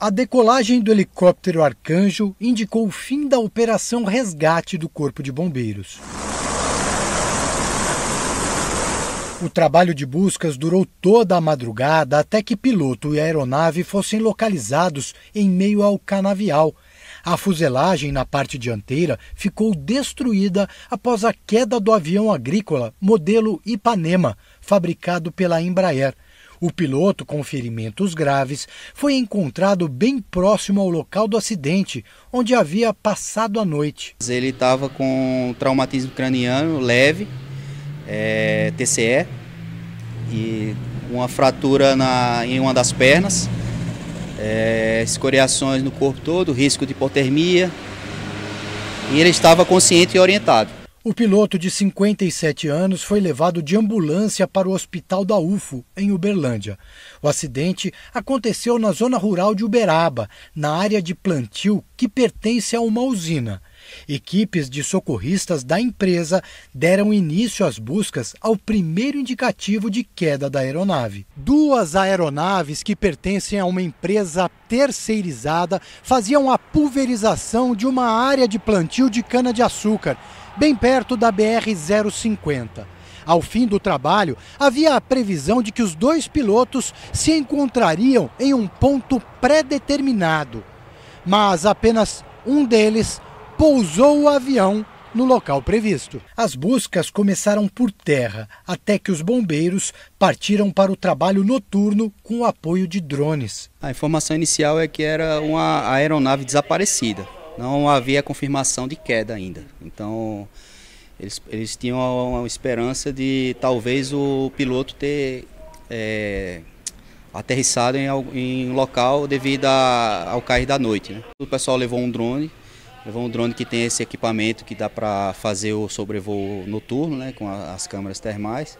A decolagem do helicóptero Arcanjo indicou o fim da operação resgate do Corpo de Bombeiros. O trabalho de buscas durou toda a madrugada até que piloto e aeronave fossem localizados em meio ao canavial. A fuselagem na parte dianteira ficou destruída após a queda do avião agrícola modelo Ipanema, fabricado pela Embraer. O piloto, com ferimentos graves, foi encontrado bem próximo ao local do acidente, onde havia passado a noite. Ele estava com traumatismo craniano leve, é, TCE, e uma fratura na, em uma das pernas, é, escoriações no corpo todo, risco de hipotermia. E ele estava consciente e orientado. O piloto de 57 anos foi levado de ambulância para o hospital da UFO, em Uberlândia. O acidente aconteceu na zona rural de Uberaba, na área de plantio que pertence a uma usina. Equipes de socorristas da empresa deram início às buscas ao primeiro indicativo de queda da aeronave. Duas aeronaves que pertencem a uma empresa terceirizada faziam a pulverização de uma área de plantio de cana-de-açúcar bem perto da BR-050. Ao fim do trabalho, havia a previsão de que os dois pilotos se encontrariam em um ponto pré-determinado, mas apenas um deles pousou o avião no local previsto. As buscas começaram por terra, até que os bombeiros partiram para o trabalho noturno com o apoio de drones. A informação inicial é que era uma aeronave desaparecida não havia confirmação de queda ainda. Então eles, eles tinham uma esperança de talvez o piloto ter é, aterrissado em, em um local devido a, ao cair da noite. Né? O pessoal levou um drone, levou um drone que tem esse equipamento que dá para fazer o sobrevoo noturno, né, com a, as câmeras termais,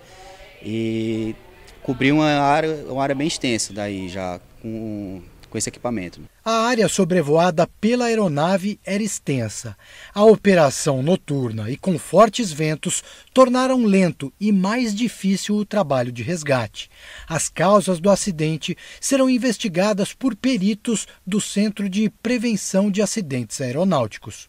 e cobriu uma área, uma área bem extensa daí já com com esse equipamento. Né? A área sobrevoada pela aeronave era extensa. A operação noturna e com fortes ventos tornaram lento e mais difícil o trabalho de resgate. As causas do acidente serão investigadas por peritos do Centro de Prevenção de Acidentes Aeronáuticos.